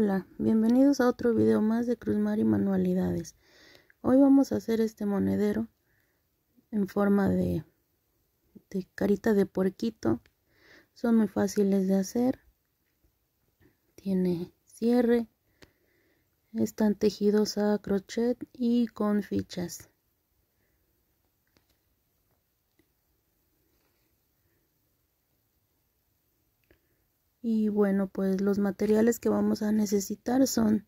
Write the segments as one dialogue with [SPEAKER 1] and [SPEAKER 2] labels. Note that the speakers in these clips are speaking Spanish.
[SPEAKER 1] Hola, bienvenidos a otro video más de mar y Manualidades. Hoy vamos a hacer este monedero en forma de, de carita de puerquito. Son muy fáciles de hacer. Tiene cierre. Están tejidos a crochet y con fichas. Y bueno, pues los materiales que vamos a necesitar son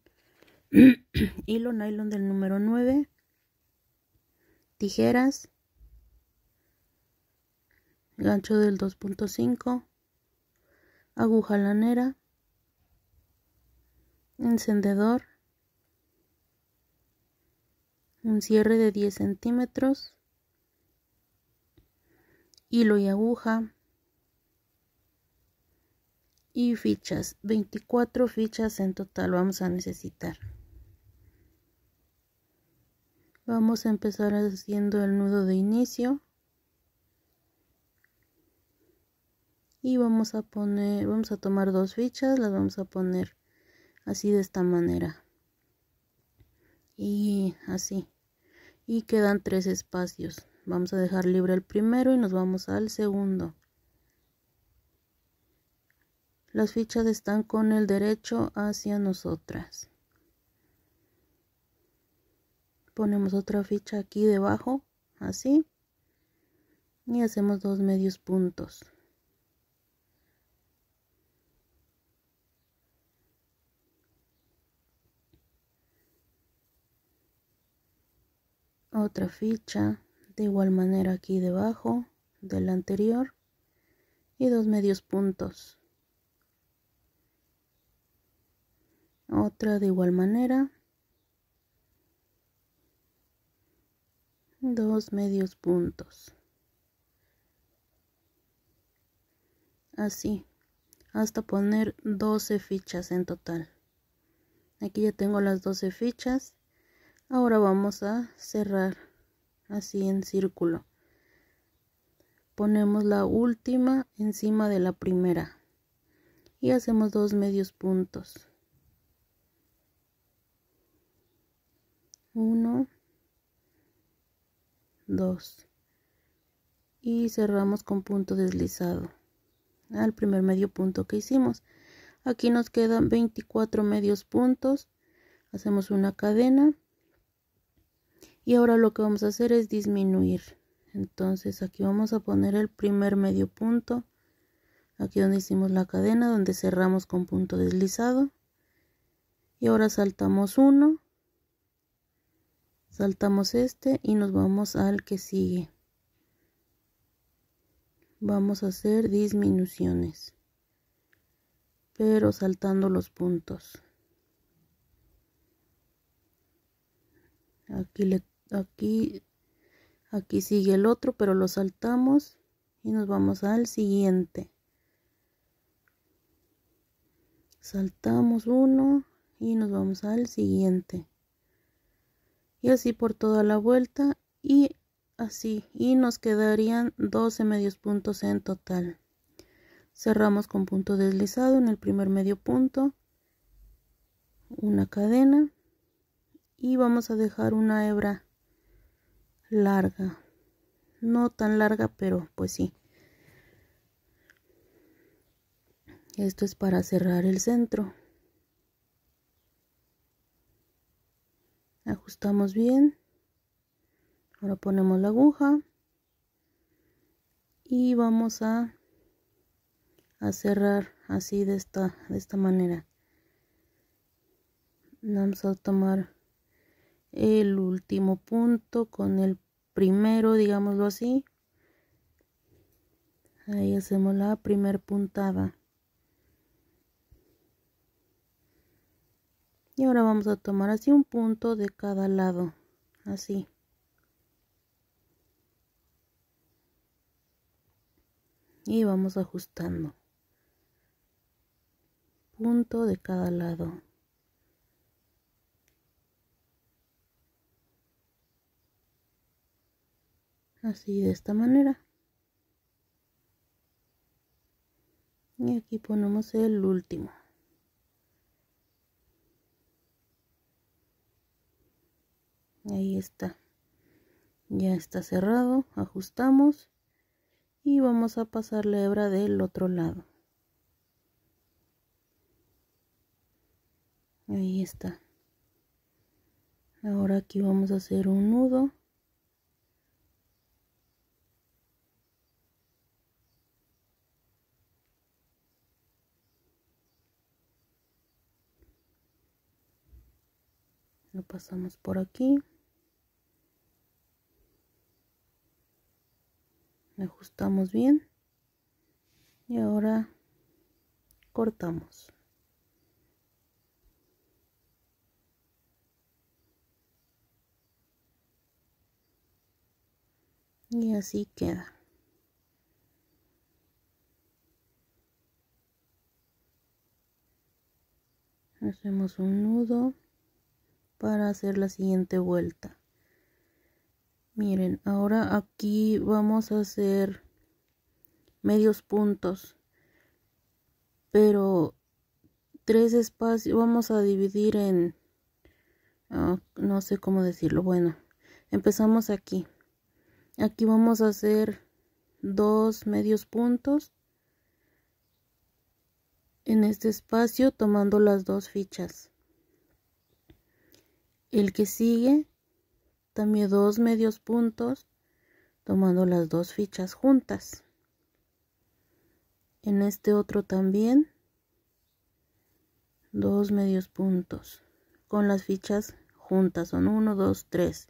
[SPEAKER 1] hilo nylon del número 9, tijeras, gancho del 2.5, aguja lanera, encendedor, un cierre de 10 centímetros, hilo y aguja, y fichas 24 fichas en total vamos a necesitar vamos a empezar haciendo el nudo de inicio y vamos a poner vamos a tomar dos fichas las vamos a poner así de esta manera y así y quedan tres espacios vamos a dejar libre el primero y nos vamos al segundo las fichas están con el derecho hacia nosotras. Ponemos otra ficha aquí debajo, así. Y hacemos dos medios puntos. Otra ficha de igual manera aquí debajo de la anterior y dos medios puntos. otra de igual manera dos medios puntos así hasta poner 12 fichas en total aquí ya tengo las 12 fichas ahora vamos a cerrar así en círculo ponemos la última encima de la primera y hacemos dos medios puntos 1 2 y cerramos con punto deslizado al primer medio punto que hicimos aquí nos quedan 24 medios puntos hacemos una cadena y ahora lo que vamos a hacer es disminuir entonces aquí vamos a poner el primer medio punto aquí donde hicimos la cadena donde cerramos con punto deslizado y ahora saltamos uno saltamos este y nos vamos al que sigue vamos a hacer disminuciones pero saltando los puntos aquí aquí aquí sigue el otro pero lo saltamos y nos vamos al siguiente saltamos uno y nos vamos al siguiente y así por toda la vuelta y así y nos quedarían 12 medios puntos en total. Cerramos con punto deslizado en el primer medio punto, una cadena y vamos a dejar una hebra larga, no tan larga pero pues sí. Esto es para cerrar el centro. ajustamos bien ahora ponemos la aguja y vamos a, a cerrar así de esta de esta manera vamos a tomar el último punto con el primero digámoslo así ahí hacemos la primer puntada y ahora vamos a tomar así un punto de cada lado así y vamos ajustando punto de cada lado así de esta manera y aquí ponemos el último ahí está ya está cerrado ajustamos y vamos a pasar la hebra del otro lado ahí está ahora aquí vamos a hacer un nudo pasamos por aquí ajustamos bien y ahora cortamos y así queda hacemos un nudo para hacer la siguiente vuelta miren ahora aquí vamos a hacer medios puntos pero tres espacios vamos a dividir en ah, no sé cómo decirlo bueno empezamos aquí aquí vamos a hacer dos medios puntos en este espacio tomando las dos fichas el que sigue, también dos medios puntos, tomando las dos fichas juntas. En este otro también, dos medios puntos, con las fichas juntas, son 1, 2, 3.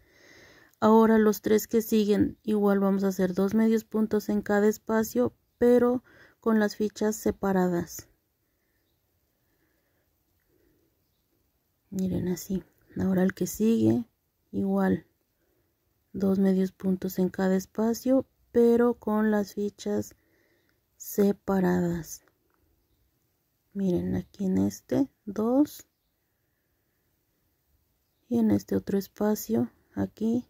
[SPEAKER 1] Ahora los tres que siguen, igual vamos a hacer dos medios puntos en cada espacio, pero con las fichas separadas. Miren así. Ahora el que sigue, igual. Dos medios puntos en cada espacio, pero con las fichas separadas. Miren, aquí en este, dos. Y en este otro espacio, aquí,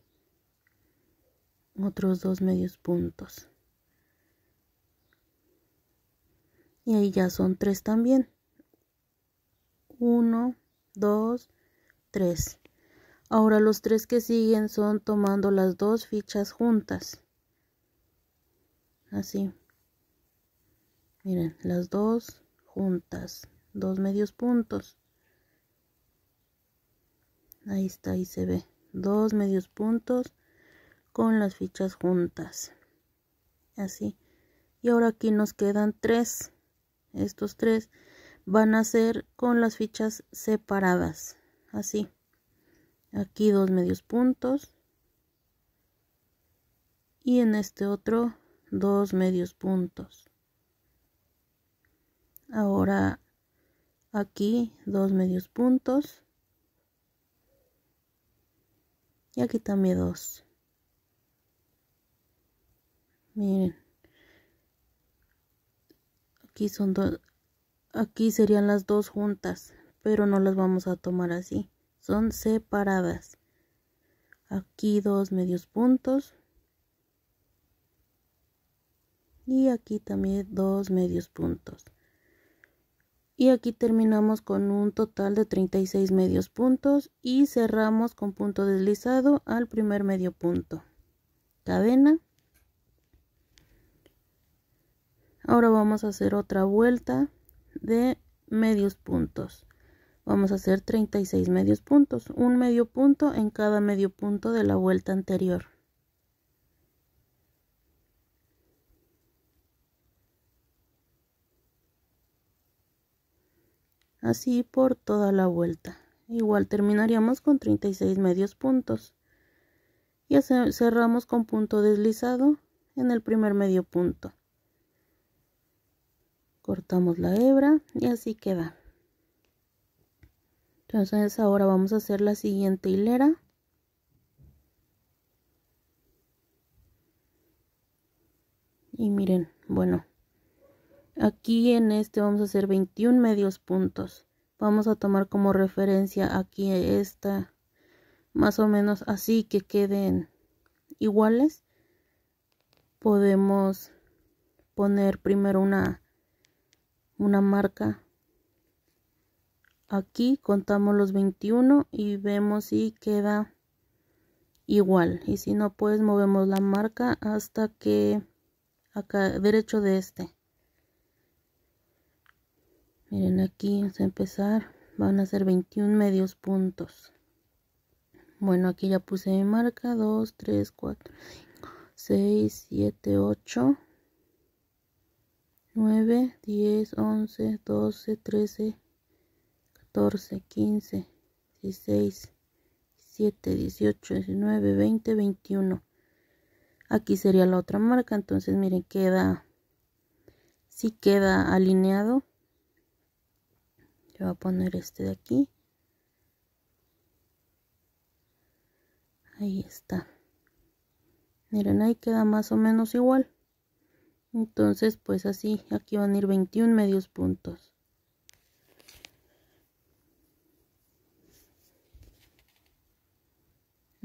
[SPEAKER 1] otros dos medios puntos. Y ahí ya son tres también. Uno, dos, 3. Ahora los tres que siguen son tomando las dos fichas juntas. Así. Miren, las dos juntas. Dos medios puntos. Ahí está, ahí se ve. Dos medios puntos con las fichas juntas. Así. Y ahora aquí nos quedan tres. Estos tres van a ser con las fichas separadas así aquí dos medios puntos y en este otro dos medios puntos ahora aquí dos medios puntos y aquí también dos miren aquí son dos aquí serían las dos juntas pero no las vamos a tomar así. Son separadas. Aquí dos medios puntos. Y aquí también dos medios puntos. Y aquí terminamos con un total de 36 medios puntos y cerramos con punto deslizado al primer medio punto. Cadena. Ahora vamos a hacer otra vuelta de medios puntos. Vamos a hacer 36 medios puntos, un medio punto en cada medio punto de la vuelta anterior. Así por toda la vuelta. Igual terminaríamos con 36 medios puntos. Y cerramos con punto deslizado en el primer medio punto. Cortamos la hebra y así queda. Entonces ahora vamos a hacer la siguiente hilera. Y miren, bueno, aquí en este vamos a hacer 21 medios puntos. Vamos a tomar como referencia aquí esta, más o menos así que queden iguales. Podemos poner primero una, una marca Aquí contamos los 21 y vemos si queda igual. Y si no, pues movemos la marca hasta que acá derecho de este. Miren aquí, vamos a empezar. Van a ser 21 medios puntos. Bueno, aquí ya puse mi marca. 2, 3, 4, 5, 6, 7, 8, 9, 10, 11, 12, 13, 14, 15, 16, 17, 18, 19, 20, 21. Aquí sería la otra marca, entonces miren, queda, si sí queda alineado. Yo voy a poner este de aquí. Ahí está. Miren, ahí queda más o menos igual. Entonces, pues así, aquí van a ir 21 medios puntos.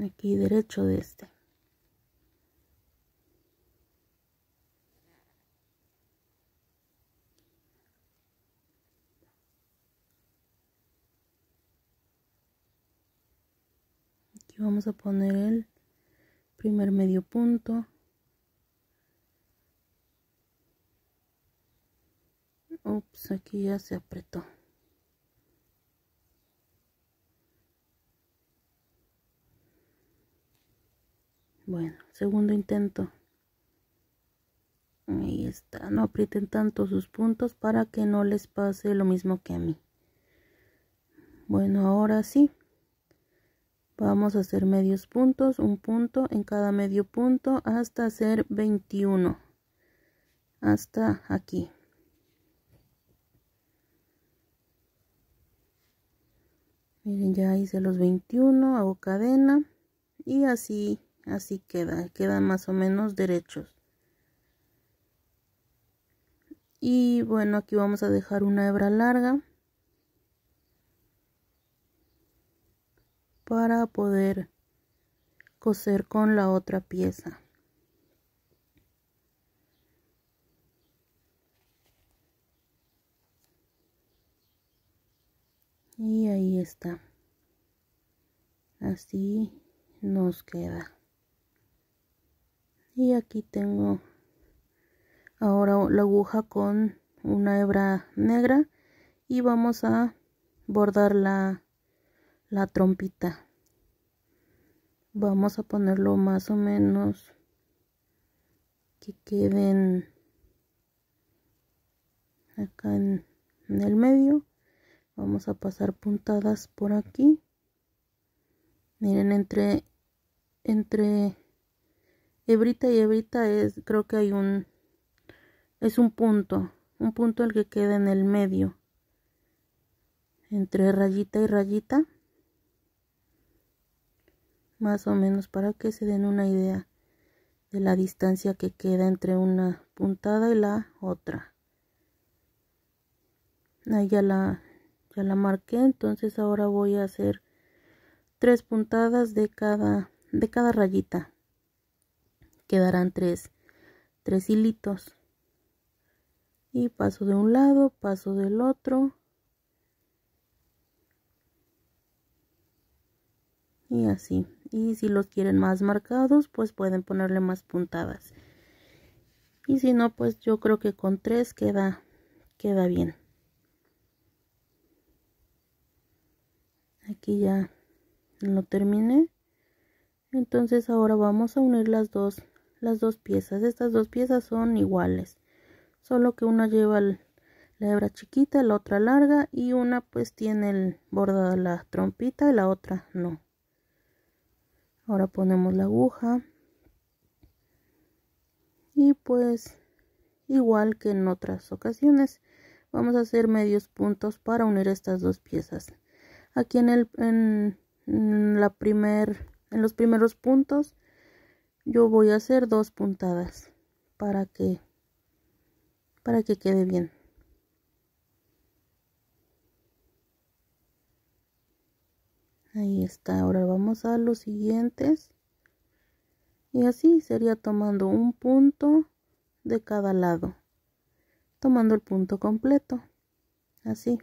[SPEAKER 1] aquí derecho de este aquí vamos a poner el primer medio punto ups aquí ya se apretó Bueno, segundo intento. Ahí está. No aprieten tanto sus puntos para que no les pase lo mismo que a mí. Bueno, ahora sí. Vamos a hacer medios puntos, un punto en cada medio punto hasta hacer 21. Hasta aquí. Miren, ya hice los 21, hago cadena y así así queda, quedan más o menos derechos. Y bueno, aquí vamos a dejar una hebra larga para poder coser con la otra pieza. Y ahí está. Así nos queda y aquí tengo ahora la aguja con una hebra negra y vamos a bordar la, la trompita vamos a ponerlo más o menos que queden acá en, el medio vamos a pasar puntadas por aquí miren entre entre hebrita y hebrita es, creo que hay un, es un punto, un punto el que queda en el medio, entre rayita y rayita, más o menos para que se den una idea de la distancia que queda entre una puntada y la otra. Ahí ya la, ya la marqué, entonces ahora voy a hacer tres puntadas de cada, de cada rayita quedarán tres, tres hilitos. Y paso de un lado, paso del otro. Y así. Y si los quieren más marcados, pues pueden ponerle más puntadas. Y si no, pues yo creo que con tres queda, queda bien. Aquí ya lo terminé. Entonces ahora vamos a unir las dos las dos piezas. Estas dos piezas son iguales, solo que una lleva la hebra chiquita, la otra larga y una pues tiene el de la trompita y la otra no. Ahora ponemos la aguja y pues igual que en otras ocasiones vamos a hacer medios puntos para unir estas dos piezas. Aquí en el en la primer en los primeros puntos yo voy a hacer dos puntadas para que para que quede bien ahí está ahora vamos a los siguientes y así sería tomando un punto de cada lado tomando el punto completo así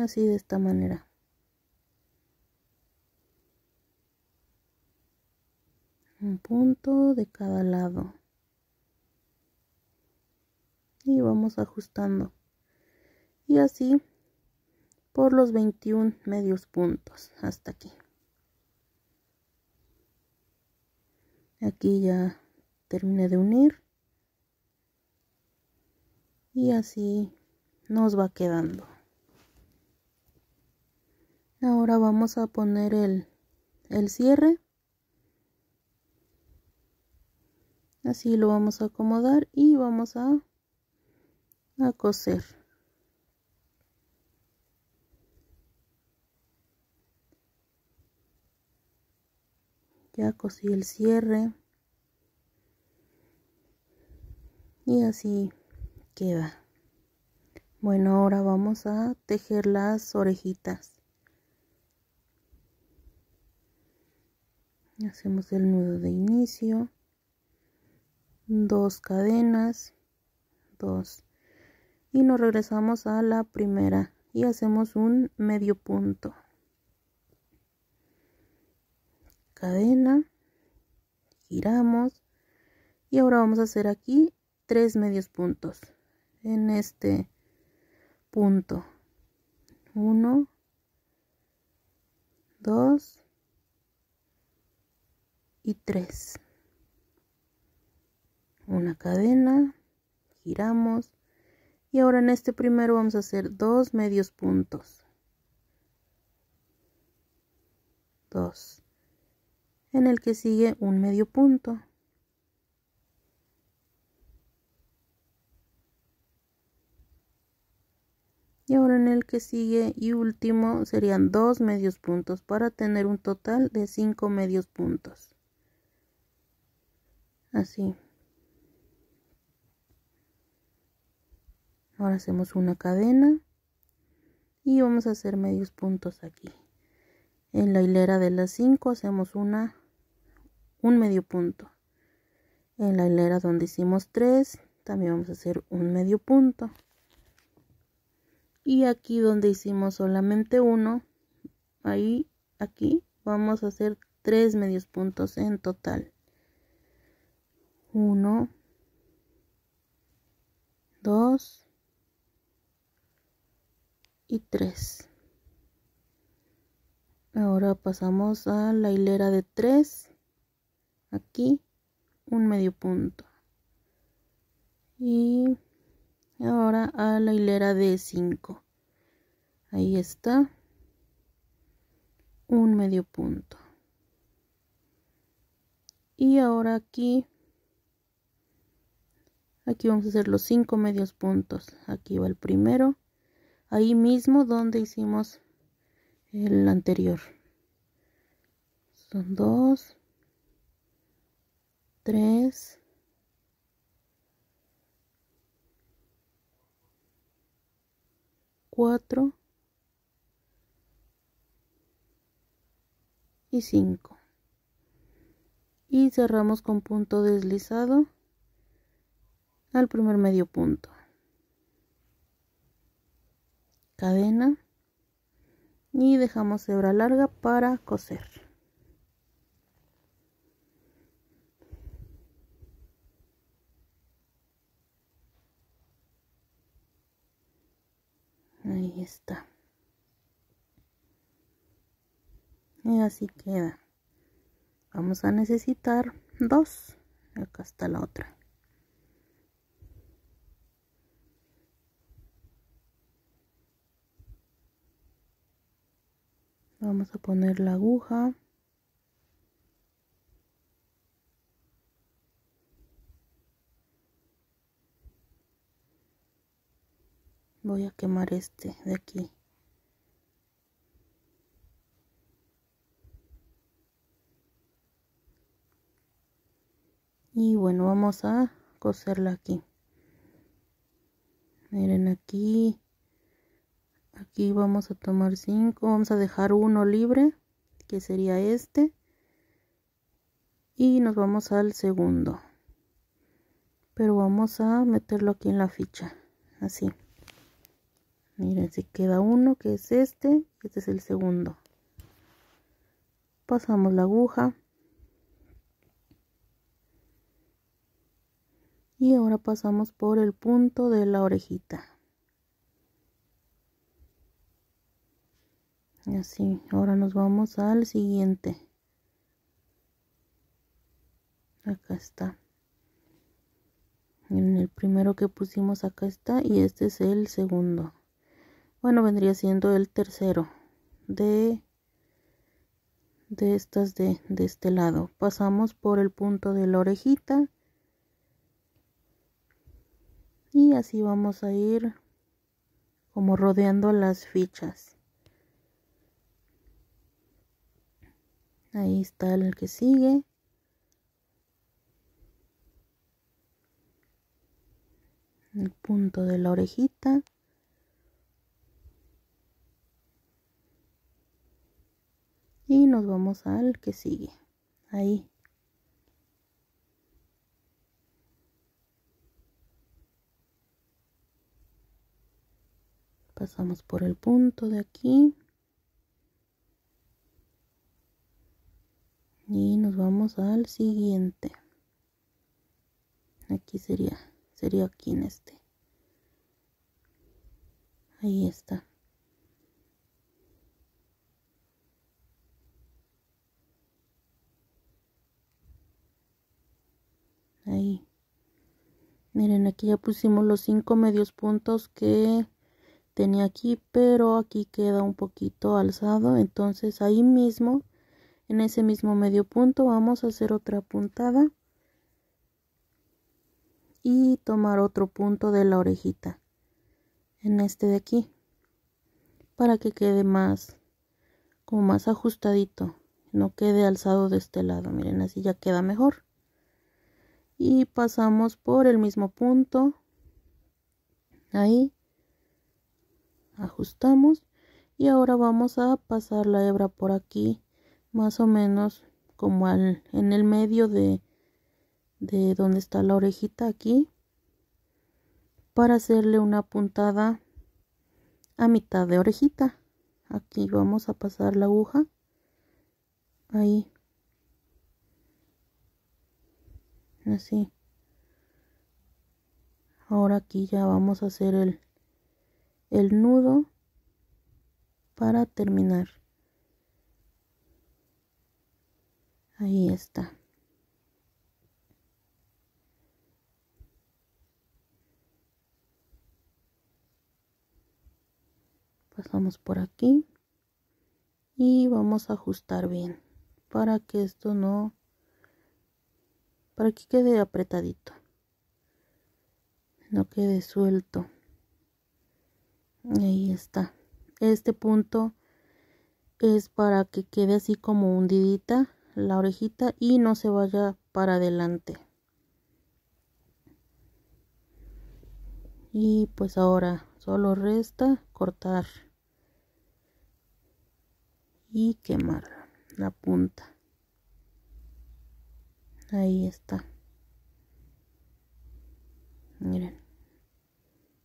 [SPEAKER 1] así de esta manera un punto de cada lado y vamos ajustando y así por los 21 medios puntos hasta aquí aquí ya terminé de unir y así nos va quedando Ahora vamos a poner el, cierre. Así lo vamos a acomodar y vamos a, a coser. Ya cosí el cierre. Y así queda. Bueno, ahora vamos a tejer las orejitas. hacemos el nudo de inicio dos cadenas dos y nos regresamos a la primera y hacemos un medio punto cadena giramos y ahora vamos a hacer aquí tres medios puntos en este punto 1 dos y 3 una cadena giramos y ahora en este primero vamos a hacer dos medios puntos dos en el que sigue un medio punto y ahora en el que sigue y último serían dos medios puntos para tener un total de cinco medios puntos Así. Ahora hacemos una cadena y vamos a hacer medios puntos aquí. En la hilera de las 5 hacemos una un medio punto. En la hilera donde hicimos 3 también vamos a hacer un medio punto. Y aquí donde hicimos solamente uno, ahí, aquí, vamos a hacer tres medios puntos en total. 1, 2 y 3. Ahora pasamos a la hilera de 3. Aquí un medio punto. Y ahora a la hilera de 5. Ahí está. Un medio punto. Y ahora aquí Aquí vamos a hacer los cinco medios puntos. Aquí va el primero. Ahí mismo donde hicimos el anterior. Son dos. Tres. Cuatro. Y cinco. Y cerramos con punto deslizado al primer medio punto. Cadena y dejamos hebra larga para coser. Ahí está. Y así queda. Vamos a necesitar dos. Acá está la otra. vamos a poner la aguja voy a quemar este de aquí y bueno vamos a coserla aquí miren aquí aquí vamos a tomar 5 vamos a dejar uno libre que sería este y nos vamos al segundo pero vamos a meterlo aquí en la ficha así miren se queda uno que es este este es el segundo pasamos la aguja y ahora pasamos por el punto de la orejita así ahora nos vamos al siguiente acá está en el primero que pusimos acá está y este es el segundo bueno vendría siendo el tercero de de estas de, de este lado pasamos por el punto de la orejita y así vamos a ir como rodeando las fichas ahí está el que sigue el punto de la orejita y nos vamos al que sigue ahí pasamos por el punto de aquí y nos vamos al siguiente aquí sería sería aquí en este ahí está ahí miren aquí ya pusimos los cinco medios puntos que tenía aquí pero aquí queda un poquito alzado entonces ahí mismo en ese mismo medio punto vamos a hacer otra puntada y tomar otro punto de la orejita en este de aquí para que quede más como más ajustadito no quede alzado de este lado miren así ya queda mejor y pasamos por el mismo punto ahí ajustamos y ahora vamos a pasar la hebra por aquí más o menos como al, en el medio de, de donde está la orejita aquí para hacerle una puntada a mitad de orejita aquí vamos a pasar la aguja ahí así ahora aquí ya vamos a hacer el, el nudo para terminar Ahí está. Pasamos por aquí y vamos a ajustar bien para que esto no para que quede apretadito no quede suelto ahí está este punto es para que quede así como hundidita la orejita y no se vaya para adelante. Y pues ahora solo resta cortar y quemar la punta. Ahí está. Miren.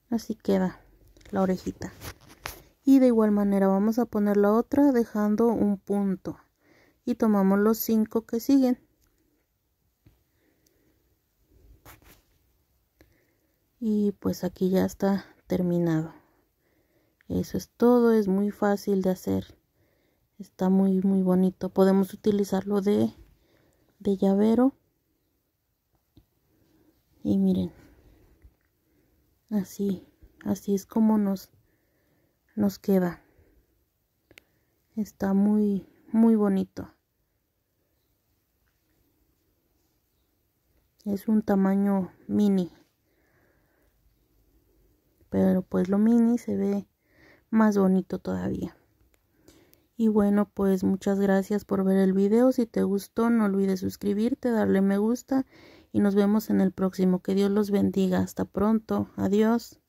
[SPEAKER 1] Así queda la orejita. Y de igual manera vamos a poner la otra dejando un punto y tomamos los cinco que siguen y pues aquí ya está terminado eso es todo es muy fácil de hacer está muy muy bonito podemos utilizarlo de de llavero y miren así así es como nos nos queda está muy muy bonito. Es un tamaño mini. Pero pues lo mini se ve más bonito todavía. Y bueno, pues muchas gracias por ver el vídeo Si te gustó, no olvides suscribirte, darle me gusta y nos vemos en el próximo. Que Dios los bendiga. Hasta pronto. Adiós.